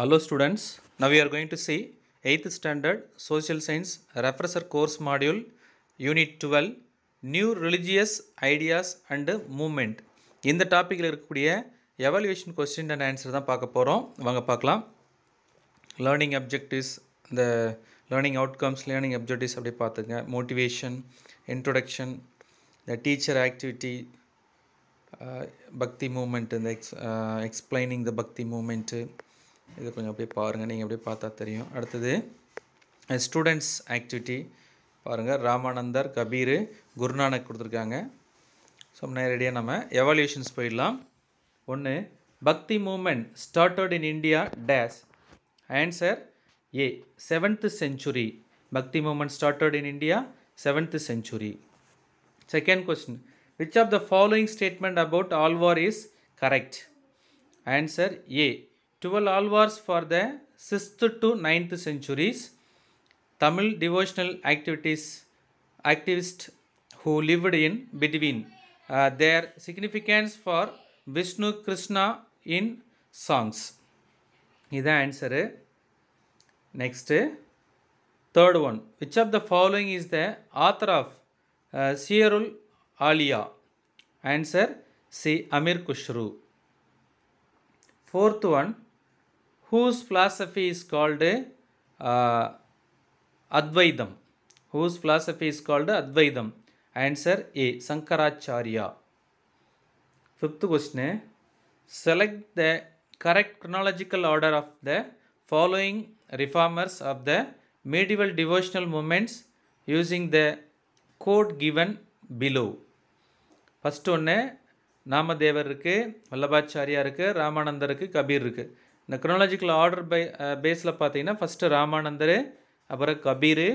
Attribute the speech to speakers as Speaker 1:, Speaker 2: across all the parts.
Speaker 1: Hello students, now we are going to see 8th standard social science refresher course module unit 12 new religious ideas and movement இந்த டாப்பிக்கில் இருக்கக்கூடிய evaluation question and answer தான் பார்க்க போகிறோம் வாங்க பார்க்கலாம் learning objectives இந்த லேர்னிங் அவுட்கம்ஸ் லேர்னிங் அப்ஜெக்டிவ்ஸ் அப்படி பார்த்துங்க motivation introduction the teacher activity bhakti movement இந்த ex explaining the bhakti movement இது கொஞ்சம் அப்படியே பாருங்கள் நீங்கள் அப்படியே பார்த்தா தெரியும் அடுத்தது ஸ்டூடெண்ட்ஸ் ஆக்டிவிட்டி பாருங்கள் ராமானந்தர் கபீர் குருநானக் கொடுத்துருக்காங்க ஸோ நேரடியாக நம்ம எவால்யூஷன்ஸ் போயிடலாம் ஒன்று bhakti movement started in India days answer A seventh century bhakti movement started in India seventh century second question which of the following statement about Alvar is correct answer A 12 alvars for the 6th to 9th centuries. Tamil devotional activities activists who lived in between. Uh, their significance for Vishnu Krishna in songs. இதான் answer next third one which of the following is the author of Siyarul Auliya answer C Amir Khusrau fourth one whose philosophy is called Advaitam whose philosophy is called Advaitam answer A Shankaracharya fifth question select the correct chronological order of the following reformers of the medieval devotional movements using the code given below first ஒன்று நாமதேவர் இருக்குது வல்லபாச்சாரியா இருக்குது ராமானந்தர் இருக்குது கபீர் இருக்குது இந்த chronological order by பேஸில் பார்த்தீங்கன்னா first Ramanandar அப்புறம் கபீர்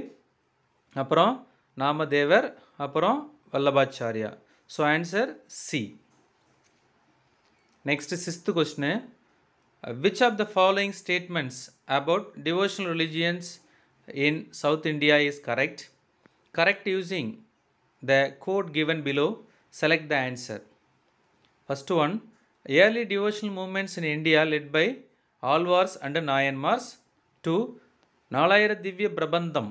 Speaker 1: அப்புறம் நாமதேவர் அப்புறம் Vallabhacharya so answer C next sixth question which of the following statements about devotional religions in South India is correct correct using the code given below select the answer first one early devotional movements in India led by Alvars and Nayanmars two Nalayira Divya Prabandham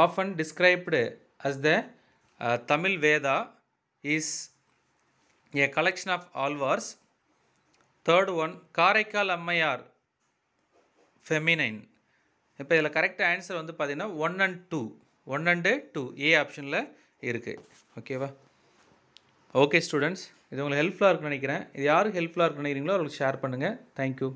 Speaker 1: of and described as the Tamil Veda is a collection of Alvars third one Karaikal Ammaiyar feminine இப்போ இதில் கரெக்டாக answer வந்து பார்த்திங்கன்னா one and two one and two A ஆப்ஷனில் இருக்குது ஓகேவா okay students இது உங்களுக்கு ஹெல்ப்ஃபுல்லாக இருக்குன்னு நினைக்கிறேன் இது யாருக்கு ஹெல்ப்ஃபுல்லாக இருக்குன்னு நினைக்கிறீங்களோ அவங்களுக்கு ஷேர் பண்ணுங்கள் தேங்க்யூ